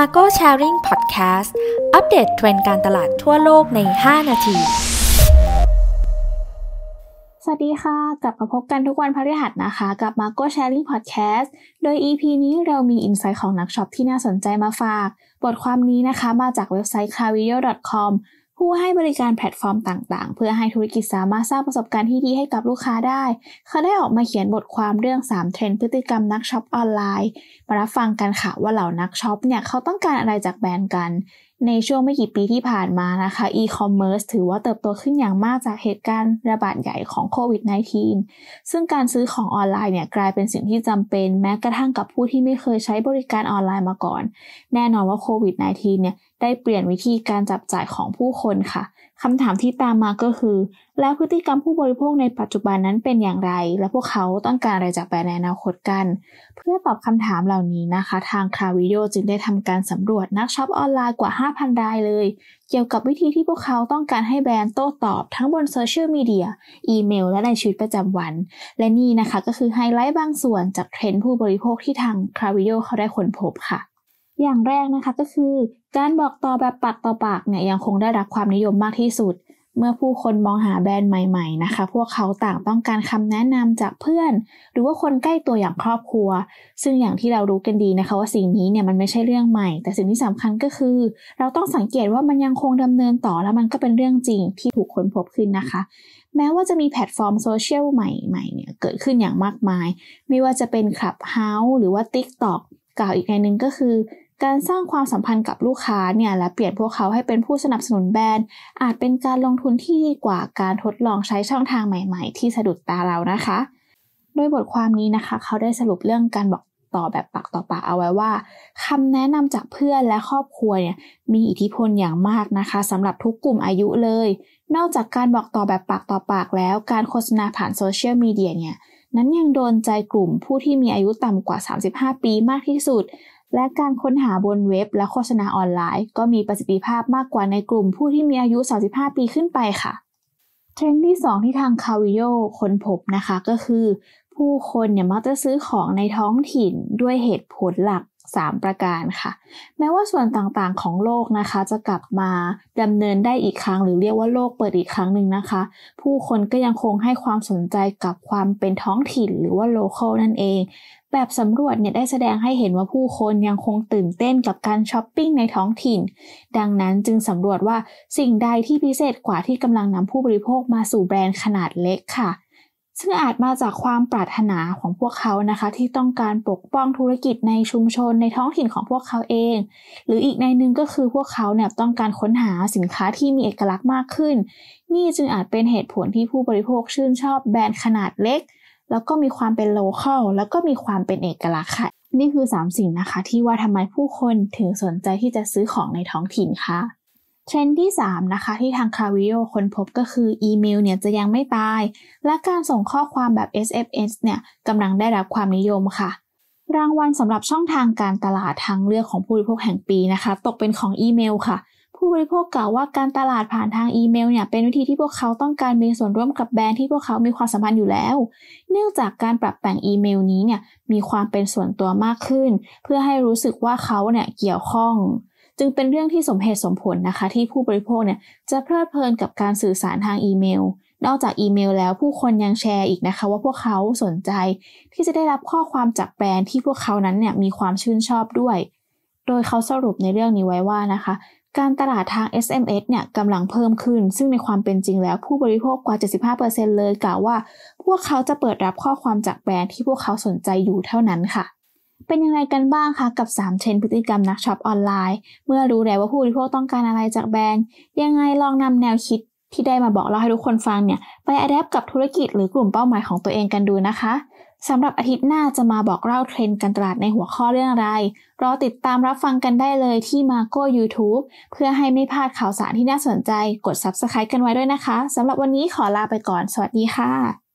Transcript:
มาโก้แชร์ริงพอดแคสต์อัปเดตเทรนด์การตลาดทั่วโลกใน 5 นาที สวัสดีค่ะ กลับมาพบกันทุกวันพฤหัสนะคะกับ Marco Sharing Podcast โดย EP นี้เรามีอินไซต์ของนักช็อปที่น่าสนใจมาฝาก บทความนี้นะคะมาจากเว็บไซต์ c a r v i o c o m ผู้ให้บริการแพลตฟอร์มต่างๆ เพื่อให้ธุรกิจสามารถสร้างประสบการณ์ที่ดีให้กับลูกค้าได้ เขาได้ออกมาเขียนบทความเรื่อง 3 เทรนด์พฤติกรรมนักช็อปออนไลน์ มารับฟังกันค่ะว่าเหล่านักช็อปเนี่ยเขาต้องการอะไรจากแบรนด์กันในช่วงไม่กี่ปีที่ผ่านมานะคะ e-commerce ถือว่าเติบโตขึ้นอย่างมากจากเหตุการณ์ระบาดใหญ่ของโควิด -19 ซึ่งการซื้อของออนไลน์เนี่ยกลายเป็นสิ่งที่จำเป็น แม้กระทั่งกับผู้ที่ไม่เคยใช้บริการออนไลน์มาก่อนแน่นอนว่าโควิด -19 เนี่ยได้เปลี่ยนวิธีการจับจ่ายของผู้คนค่ะคำถามที่ตามมาก็คือ แล้วพฤติกรรมผู้บริโภคในปัจจุบันนั้นเป็นอย่างไร และพวกเขาต้องการอะไรจากแบรนด์ในอนาคตกัน เพื่อตอบคำถามเหล่านี้นะคะ ทางคาวิโอจึงได้ทำการสำรวจนักช็อปออนไลน์กว่า 5,000 รายเลย เกี่ยวกับวิธีที่พวกเขาต้องการให้แบรนด์โต้ตอบทั้งบนโซเชียลมีเดียอีเมลและในชีวิตประจำวัน และนี่นะคะก็คือไฮไลท์บางส่วนจากเทรนด์ผู้บริโภคที่ทางคาวิโอเขาได้ค้นพบค่ะอย่างแรกนะคะก็คือการบอกต่อแบบปากต่อปากเนี่ยยังคงได้รับความนิยมมากที่สุด เมื่อผู้คนมองหาแบรนด์ใหม่ ๆนะคะ พวกเขาต่างต้องการคำแนะนำจากเพื่อน หรือว่าคนใกล้ตัวอย่างครอบครัว ซึ่งอย่างที่เรารู้กันดีนะคะ ว่าสิ่งนี้เนี่ยมันไม่ใช่เรื่องใหม่ แต่สิ่งที่สำคัญก็คือ เราต้องสังเกตว่ามันยังคงดำเนินต่อและมันก็เป็นเรื่องจริงที่ถูกค้นพบขึ้นนะคะ แม้ว่าจะมีแพลตฟอร์มโซเชียลใหม่ ๆ เนี่ย เกิดขึ้นอย่างมากมาย ไม่ว่าจะเป็นคลับเฮาส์หรือว่า TikTok กล่าวอีกในหนึ่งก็คือการสร้างความสัมพันธ์กับลูกค้าเนี่ยและเปลี่ยนพวกเขาให้เป็นผู้สนับสนุนแบรนด์ อาจเป็นการลงทุนที่ดีกว่า การทดลองใช้ช่องทางใหม่ๆ ที่สะดุดตาเรานะคะโดยบทความนี้นะคะ เขาได้สรุปเรื่องการบอกต่อแบบปากต่อปากเอาไว้ว่า คำแนะนำจากเพื่อนและครอบครัวเนี่ยมีอิทธิพลอย่างมากนะคะ สำหรับทุกกลุ่มอายุเลย นอกจากการบอกต่อแบบปากต่อปากแล้วการโฆษณาผ่านโซเชียลมีเดียเนี่ยนั้นยังโดนใจกลุ่มผู้ที่มีอายุต่ำกว่า 35 ปีมากที่สุดและการค้นหาบนเว็บและโฆษณาออนไลน์ก็มีประสิทธิภาพมากกว่าในกลุ่มผู้ที่มีอายุ 35 ปีขึ้นไปค่ะ เทรนด์ที่ 2 ที่ทางคาวิโยค้นพบนะคะก็คือ ผู้คนเนี่ยมักจะซื้อของในท้องถิ่นด้วยเหตุผลหลัก3 ประการค่ะ แม้ว่าส่วนต่างๆของโลกนะคะจะกลับมาดำเนินได้อีกครั้ง หรือเรียกว่าโลกเปิดอีกครั้งหนึ่งนะคะ ผู้คนก็ยังคงให้ความสนใจกับความเป็นท้องถิ่นหรือว่าโลเคอลนั่นเอง แบบสำรวจเนี่ยได้แสดงให้เห็นว่าผู้คนยังคงตื่นเต้นกับการช้อปปิ้งในท้องถิ่น ดังนั้นจึงสำรวจว่าสิ่งใดที่พิเศษกว่าที่กำลังนำผู้บริโภคมาสู่แบรนด์ขนาดเล็กค่ะซึ่งอาจมาจากความปรารถนาของพวกเขานะคะ ที่ต้องการปกป้องธุรกิจในชุมชนในท้องถิ่นของพวกเขาเอง หรืออีกในนึงก็คือพวกเขาเนี่ยต้องการค้นหาสินค้าที่มีเอกลักษณ์มากขึ้น นี่จึงอาจเป็นเหตุผลที่ผู้บริโภคชื่นชอบแบรนด์ขนาดเล็ก แล้วก็มีความเป็นโลเคอลแล้วก็มีความเป็นเอกลักษณ์ค่ะนี่คือ3สิ่งนะคะที่ว่าทำไมผู้คนถึงสนใจที่จะซื้อของในท้องถิ่นค่ะเทรนด์ที่3 นะคะ ที่ทางคาวิโอค้นพบก็คืออีเมลเนี่ยจะยังไม่ตาย และการส่งข้อความแบบ s f s เนี่ยกำลังได้รับความนิยมค่ะ รางวัลสำหรับช่องทางการตลาดทางเลือกของผู้บริโภคแห่งปีนะคะ ตกเป็นของอีเมลค่ะ ผู้บริโภคกล่าวว่าการตลาดผ่านทางอีเมลเนี่ยเป็นวิธีที่พวกเขาต้องการมีส่วนร่วมกับแบรนด์ที่พวกเขามีความสัมพันธ์อยู่แล้ว เนื่องจากการปรับแต่งอีเมลนี้เนี่ยมีความเป็นส่วนตัวมากขึ้น เพื่อให้รู้สึกว่าเขาเนี่ยเกี่ยวข้องจึงเป็นเรื่องที่สมเหตุสมผลนะคะ ที่ผู้บริโภคเนี่ยจะเพลิดเพลินกับการสื่อสารทางอีเมล นอกจากอีเมลแล้วผู้คนยังแชร์อีกนะคะ ว่าพวกเขาสนใจ ที่จะได้รับข้อความจากแบรนด์ที่พวกเขานั้นเนี่ยมีความชื่นชอบด้วย โดยเขาสรุปในเรื่องนี้ไว้ว่านะคะ การตลาดทาง SMS เนี่ยกำลังเพิ่มขึ้น ซึ่งในความเป็นจริงแล้ว ผู้บริโภคกว่า 75%เลยกล่าวว่าพวกเขาจะเปิดรับข้อความจากแบรนด์ที่พวกเขาสนใจอยู่เท่านั้นค่ะเป็นยังไงกันบ้างคะ กับ 3เทรนด์พฤติกรรมนักช็อปออนไลน์ เมื่อรู้แล้วว่าผู้บริโภคต้องการอะไรจากแบรนด์ ยังไงลองนำแนวคิดที่ได้มาบอกเราให้ทุกคนฟังเนี่ยไปอัดแอปกับธุรกิจหรือกลุ่มเป้าหมายของตัวเองกันดูนะคะสำหรับอาทิตย์หน้าจะมาบอกเล่าเทรนด์การตลาดในหัวข้อเรื่องอะไรรอติดตามรับฟังกันได้เลยที่ m a r ก o YouTube เพื่อให้ไม่พลาดข่าวสารที่น่าสนใจ กด Subscribe กันไว้ด้วยนะคะสำหรับวันนี้ขอลาไปก่อน สวัสดีค่ะ